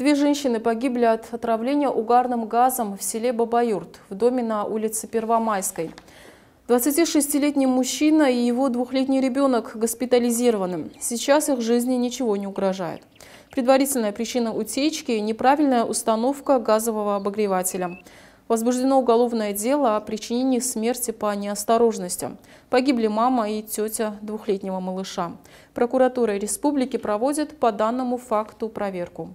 Две женщины погибли от отравления угарным газом в селе Бабаюрт, в доме на улице Первомайской. 26-летний мужчина и его двухлетний ребенок госпитализированы. Сейчас их жизни ничего не угрожает. Предварительная причина утечки – неправильная установка газового обогревателя. Возбуждено уголовное дело о причинении смерти по неосторожности. Погибли мама и тетя двухлетнего малыша. Прокуратура республики проводит по данному факту проверку.